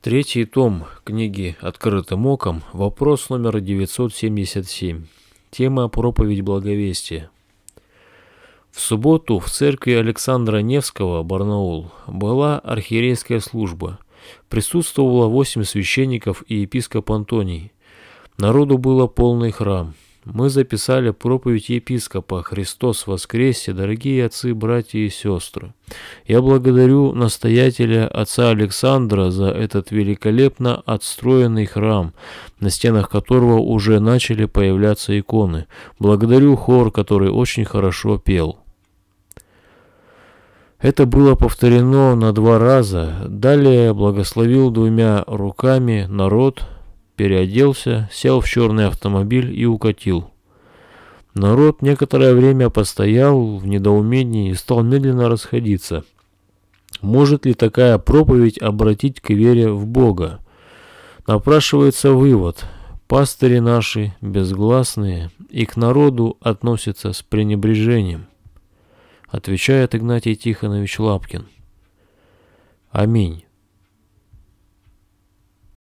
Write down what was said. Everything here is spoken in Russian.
Третий том книги «Открытым оком», вопрос номер 977. Тема «Проповедь благовестия». В субботу в церкви Александра Невского, Барнаул, была архиерейская служба. Присутствовало восемь священников и епископ Антоний. Народу было полный храм – мы записали проповедь епископа «Христос воскресе», дорогие отцы, братья и сестры. Я благодарю настоятеля отца Александра за этот великолепно отстроенный храм, на стенах которого уже начали появляться иконы. Благодарю хор, который очень хорошо пел. Это было повторено на два раза. Далее благословил двумя руками народ – переоделся, сел в черный автомобиль и укатил. Народ некоторое время постоял в недоумении и стал медленно расходиться. Может ли такая проповедь обратить к вере в Бога? Напрашивается вывод. Пастыри наши безгласные и к народу относятся с пренебрежением, отвечает Игнатий Тихонович Лапкин. Аминь.